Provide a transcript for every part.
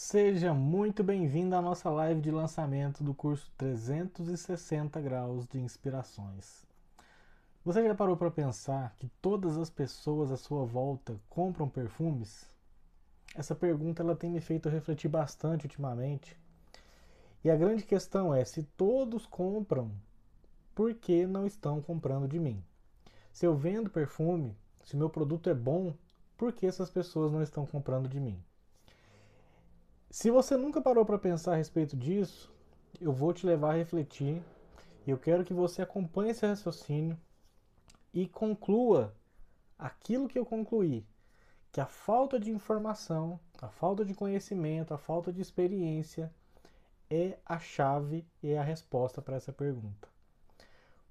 Seja muito bem-vindo à nossa live de lançamento do curso 360 Graus de Inspirações. Você já parou para pensar que todas as pessoas à sua volta compram perfumes? Essa pergunta ela tem me feito refletir bastante ultimamente. E a grande questão é: se todos compram, por que não estão comprando de mim? Se eu vendo perfume, se meu produto é bom, por que essas pessoas não estão comprando de mim? Se você nunca parou para pensar a respeito disso, eu vou te levar a refletir e eu quero que você acompanhe esse raciocínio e conclua aquilo que eu concluí, que a falta de informação, a falta de conhecimento, a falta de experiência é a chave e é a resposta para essa pergunta.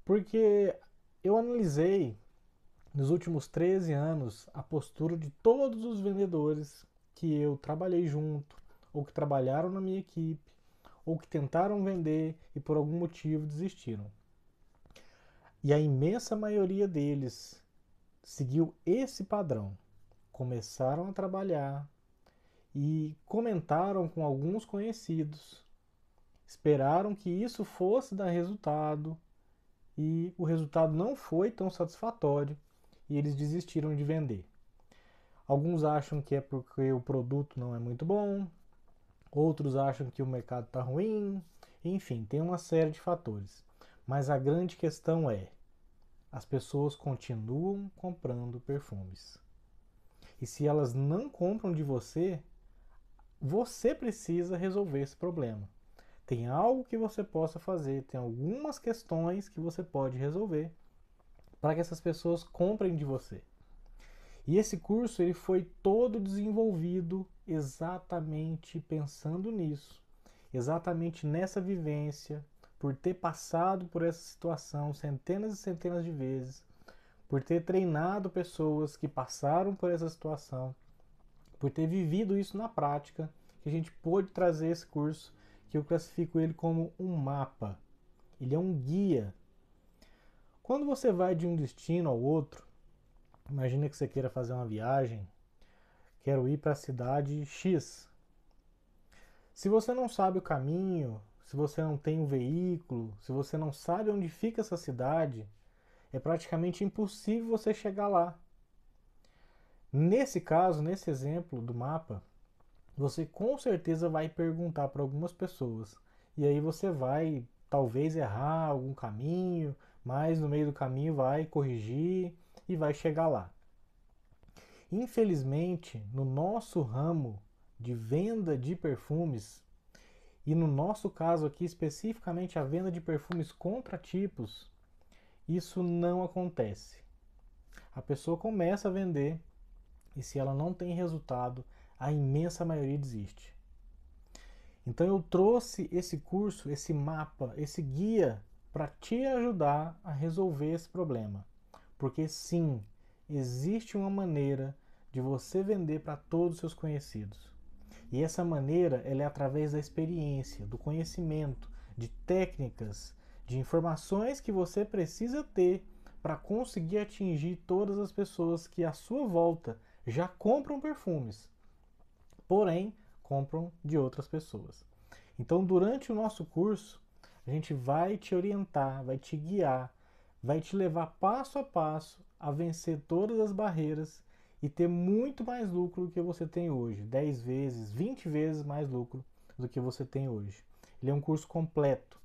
Porque eu analisei nos últimos 13 anos a postura de todos os vendedores que eu trabalhei junto, ou que trabalharam na minha equipe, ou que tentaram vender e por algum motivo desistiram. E a imensa maioria deles seguiu esse padrão. Começaram a trabalhar e comentaram com alguns conhecidos, esperaram que isso fosse dar resultado e o resultado não foi tão satisfatório e eles desistiram de vender. Alguns acham que é porque o produto não é muito bom, outros acham que o mercado está ruim, enfim, tem uma série de fatores. Mas a grande questão é: as pessoas continuam comprando perfumes. E se elas não compram de você, você precisa resolver esse problema. Tem algo que você possa fazer, tem algumas questões que você pode resolver para que essas pessoas comprem de você. E esse curso ele foi todo desenvolvido exatamente pensando nisso, exatamente nessa vivência, por ter passado por essa situação centenas e centenas de vezes, por ter treinado pessoas que passaram por essa situação, por ter vivido isso na prática, que a gente pôde trazer esse curso, que eu classifico ele como um mapa. Ele é um guia. Quando você vai de um destino ao outro, Imagina que você queira fazer uma viagem, quero ir para a cidade X. Se você não sabe o caminho, se você não tem um veículo, se você não sabe onde fica essa cidade, é praticamente impossível você chegar lá. Nesse caso, nesse exemplo do mapa, você com certeza vai perguntar para algumas pessoas. E aí você vai talvez errar algum caminho, mas no meio do caminho vai corrigir e vai chegar lá. Infelizmente, no nosso ramo de venda de perfumes, e no nosso caso aqui especificamente a venda de perfumes tipos, isso não acontece. A pessoa começa a vender e se ela não tem resultado, a imensa maioria desiste. Então eu trouxe esse curso, esse mapa, esse guia para te ajudar a resolver esse problema. Porque sim, existe uma maneira de você vender para todos os seus conhecidos. E essa maneira é através da experiência, do conhecimento, de técnicas, de informações que você precisa ter para conseguir atingir todas as pessoas que à sua volta já compram perfumes, porém compram de outras pessoas. Então, durante o nosso curso, a gente vai te orientar, vai te guiar vai te levar passo a passo a vencer todas as barreiras e ter muito mais lucro do que você tem hoje, 10 vezes, 20 vezes mais lucro do que você tem hoje. Ele é um curso completo,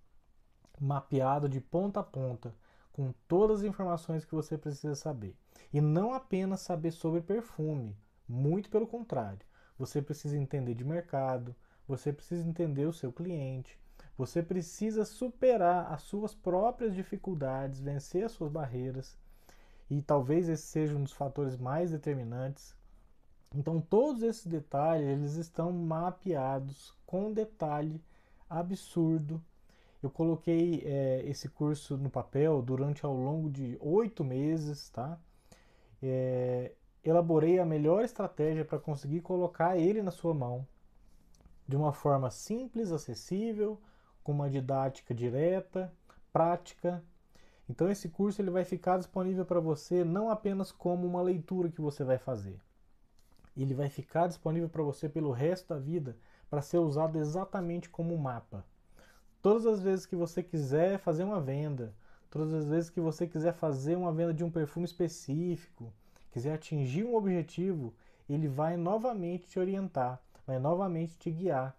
mapeado de ponta a ponta, com todas as informações que você precisa saber. E não apenas saber sobre perfume, muito pelo contrário. Você precisa entender de mercado, você precisa entender o seu cliente, você precisa superar as suas próprias dificuldades, vencer as suas barreiras, e talvez esse seja um dos fatores mais determinantes. Então, todos esses detalhes eles estão mapeados com detalhe absurdo. Eu coloquei é, esse curso no papel durante ao longo de oito meses, tá? É, elaborei a melhor estratégia para conseguir colocar ele na sua mão de uma forma simples, acessível, com uma didática direta, prática. Então esse curso ele vai ficar disponível para você não apenas como uma leitura que você vai fazer. Ele vai ficar disponível para você pelo resto da vida, para ser usado exatamente como mapa. Todas as vezes que você quiser fazer uma venda, todas as vezes que você quiser fazer uma venda de um perfume específico, quiser atingir um objetivo, ele vai novamente te orientar, vai novamente te guiar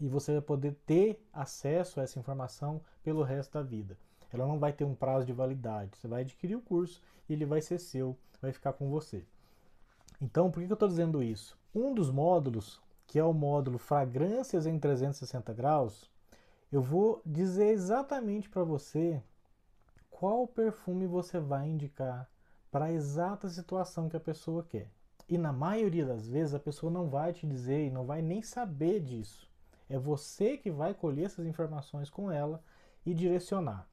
e você vai poder ter acesso a essa informação pelo resto da vida. Ela não vai ter um prazo de validade. Você vai adquirir o curso e ele vai ser seu, vai ficar com você. Então, por que eu estou dizendo isso? Um dos módulos, que é o módulo Fragrâncias em 360 Graus, eu vou dizer exatamente para você qual perfume você vai indicar para a exata situação que a pessoa quer. E na maioria das vezes a pessoa não vai te dizer e não vai nem saber disso. É você que vai colher essas informações com ela e direcionar.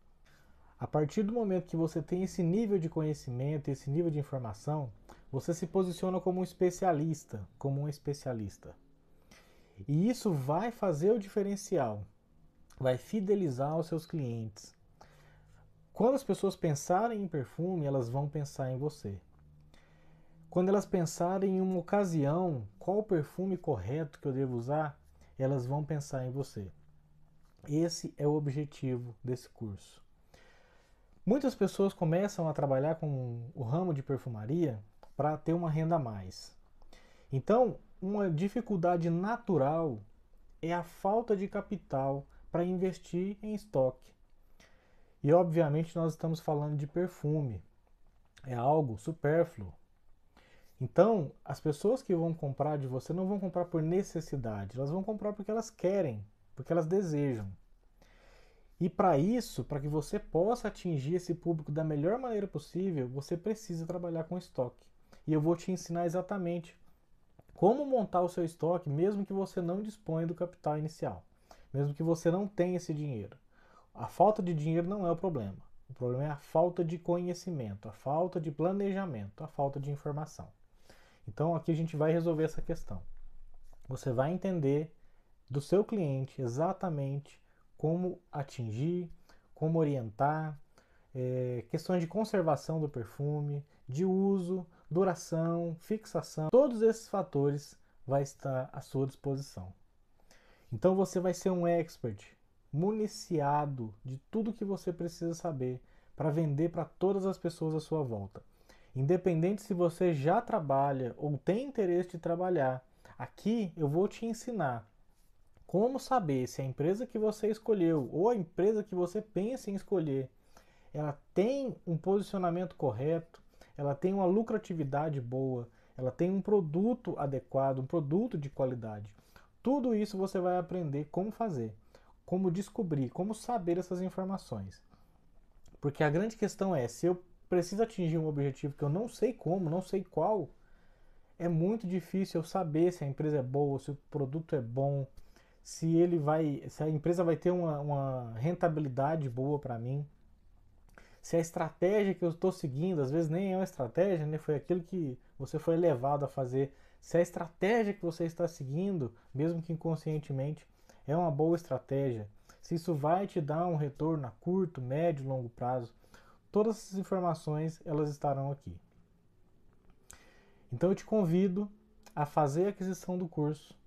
A partir do momento que você tem esse nível de conhecimento, esse nível de informação, você se posiciona como um especialista, como um especialista. E isso vai fazer o diferencial, vai fidelizar os seus clientes. Quando as pessoas pensarem em perfume, elas vão pensar em você. Quando elas pensarem em uma ocasião, qual o perfume correto que eu devo usar, elas vão pensar em você. Esse é o objetivo desse curso. Muitas pessoas começam a trabalhar com o ramo de perfumaria para ter uma renda a mais. Então, uma dificuldade natural é a falta de capital para investir em estoque. E obviamente nós estamos falando de perfume. É algo supérfluo, então, as pessoas que vão comprar de você não vão comprar por necessidade, elas vão comprar porque elas querem, porque elas desejam. E para isso, para que você possa atingir esse público da melhor maneira possível, você precisa trabalhar com estoque. E eu vou te ensinar exatamente como montar o seu estoque, mesmo que você não disponha do capital inicial, mesmo que você não tenha esse dinheiro. A falta de dinheiro não é o problema. O problema é a falta de conhecimento, a falta de planejamento, a falta de informação. Então aqui a gente vai resolver essa questão. Você vai entender do seu cliente exatamente como atingir, como orientar, é, questões de conservação do perfume, de uso, duração, fixação, todos esses fatores vai estar à sua disposição. Então você vai ser um expert municiado de tudo que você precisa saber para vender para todas as pessoas à sua volta. Independente se você já trabalha ou tem interesse de trabalhar, aqui eu vou te ensinar como saber se a empresa que você escolheu ou a empresa que você pensa em escolher, ela tem um posicionamento correto, ela tem uma lucratividade boa, ela tem um produto adequado, um produto de qualidade. Tudo isso você vai aprender como fazer, como descobrir, como saber essas informações. Porque a grande questão é se eu preciso atingir um objetivo que eu não sei como, não sei qual, é muito difícil eu saber se a empresa é boa, se o produto é bom, se ele vai, se a empresa vai ter uma, uma rentabilidade boa para mim, se a estratégia que eu estou seguindo, às vezes nem é uma estratégia, né? Foi aquilo que você foi levado a fazer. Se a estratégia que você está seguindo, mesmo que inconscientemente, é uma boa estratégia, se isso vai te dar um retorno a curto, médio, longo prazo. Todas essas informações elas estarão aqui. Então eu te convido a fazer a aquisição do curso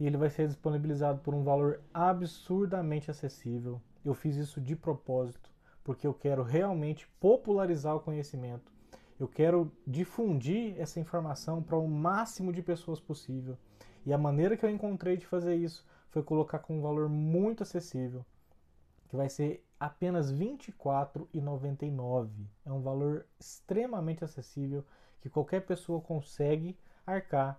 e ele vai ser disponibilizado por um valor absurdamente acessível. Eu fiz isso de propósito porque eu quero realmente popularizar o conhecimento. Eu quero difundir essa informação para o máximo de pessoas possível. E a maneira que eu encontrei de fazer isso foi colocar com um valor muito acessível, que vai ser apenas R$ 24,99. É um valor extremamente acessível que qualquer pessoa consegue arcar.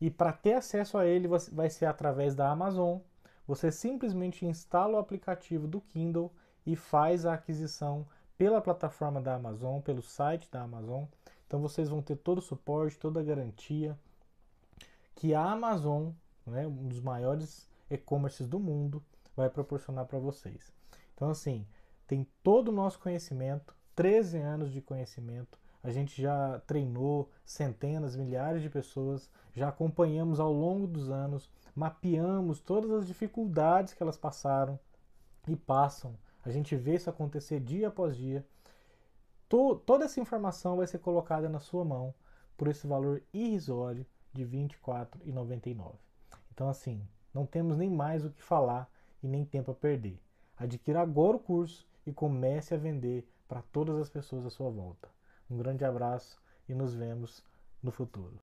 E para ter acesso a ele vai ser através da Amazon. Você simplesmente instala o aplicativo do Kindle e faz a aquisição pela plataforma da Amazon, pelo site da Amazon. Então vocês vão ter todo o suporte, toda a garantia que a Amazon, né, um dos maiores e-commerces do mundo, vai proporcionar para vocês. Então, assim, tem todo o nosso conhecimento, 13 anos de conhecimento, a gente já treinou centenas, milhares de pessoas, já acompanhamos ao longo dos anos, mapeamos todas as dificuldades que elas passaram e passam. A gente vê isso acontecer dia após dia. To toda essa informação vai ser colocada na sua mão por esse valor irrisório de R$ 24,99. Então, assim, não temos nem mais o que falar e nem tempo a perder. Adquira agora o curso e comece a vender para todas as pessoas à sua volta. Um grande abraço e nos vemos no futuro.